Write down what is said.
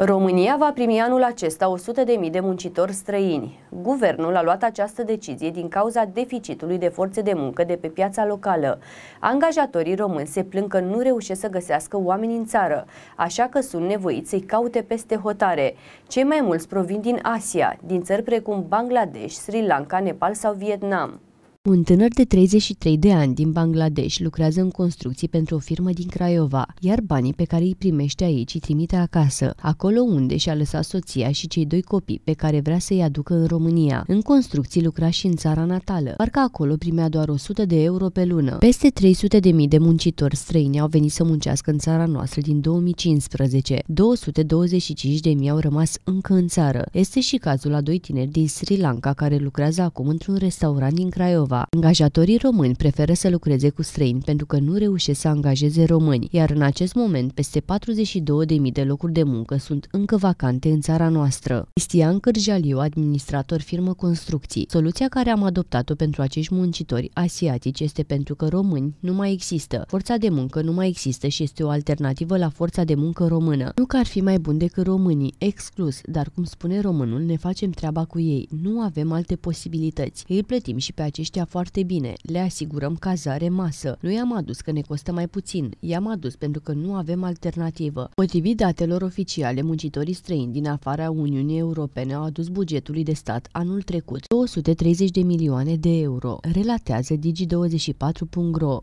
România va primi anul acesta 100.000 de muncitori străini. Guvernul a luat această decizie din cauza deficitului de forțe de muncă de pe piața locală. Angajatorii români se plâng că nu reușesc să găsească oameni în țară, așa că sunt nevoiți să-i caute peste hotare. Cei mai mulți provin din Asia, din țări precum Bangladesh, Sri Lanka, Nepal sau Vietnam. Un tânăr de 33 de ani din Bangladesh lucrează în construcții pentru o firmă din Craiova, iar banii pe care îi primește aici îi trimite acasă, acolo unde și-a lăsat soția și cei doi copii pe care vrea să-i aducă în România. În construcții lucra și în țara natală, parcă acolo primea doar 100 de euro pe lună. Peste 300 de mii de muncitori străini au venit să muncească în țara noastră din 2015. 225 de mii au rămas încă în țară. Este și cazul a doi tineri din Sri Lanka care lucrează acum într-un restaurant din Craiova. Moldova. Angajatorii români preferă să lucreze cu străini pentru că nu reușesc să angajeze români, iar în acest moment peste 42.000 de locuri de muncă sunt încă vacante în țara noastră. Cristian Cârjaliu, administrator firmă construcții. Soluția care am adoptat-o pentru acești muncitori asiatici este pentru că români nu mai există. Forța de muncă nu mai există și este o alternativă la forța de muncă română. Nu că ar fi mai bun decât românii, exclus, dar cum spune românul, ne facem treaba cu ei. Nu avem alte posibilități. Îi plătim și pe aceștia chea foarte bine, le asigurăm cazare, masă. Nu i-am adus că ne costă mai puțin, i-am adus pentru că nu avem alternativă. Potrivit datelor oficiale, muncitorii străini din afara Uniunii Europene au adus bugetului de stat anul trecut 230 de milioane de euro, relatează Digi24.ro.